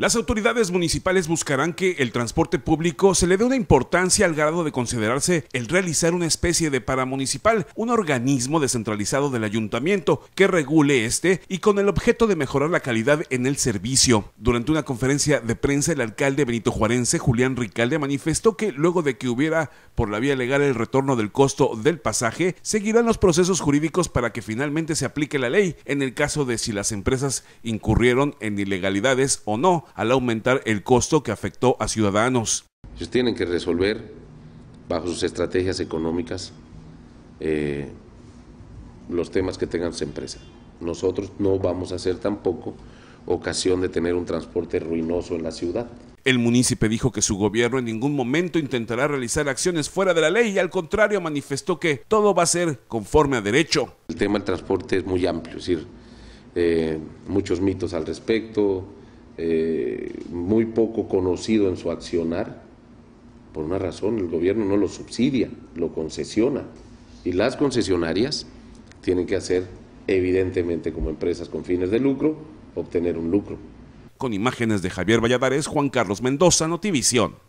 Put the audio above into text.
Las autoridades municipales buscarán que el transporte público se le dé una importancia al grado de considerarse el realizar una especie de paramunicipal, un organismo descentralizado del ayuntamiento que regule este y con el objeto de mejorar la calidad en el servicio. Durante una conferencia de prensa, el alcalde benito juarense Julián Ricalde manifestó que luego de que hubiera por la vía legal el retorno del costo del pasaje, seguirán los procesos jurídicos para que finalmente se aplique la ley en el caso de si las empresas incurrieron en ilegalidades o no al aumentar el costo que afectó a ciudadanos. Ellos tienen que resolver bajo sus estrategias económicas eh, los temas que tengan su empresa. Nosotros no vamos a ser tampoco ocasión de tener un transporte ruinoso en la ciudad. El munícipe dijo que su gobierno en ningún momento intentará realizar acciones fuera de la ley y al contrario manifestó que todo va a ser conforme a derecho. El tema del transporte es muy amplio, es decir, eh, muchos mitos al respecto, eh, muy poco conocido en su accionar. Por una razón, el gobierno no lo subsidia, lo concesiona. Y las concesionarias tienen que hacer, evidentemente, como empresas con fines de lucro, obtener un lucro. Con imágenes de Javier Valladares, Juan Carlos Mendoza, Notivisión.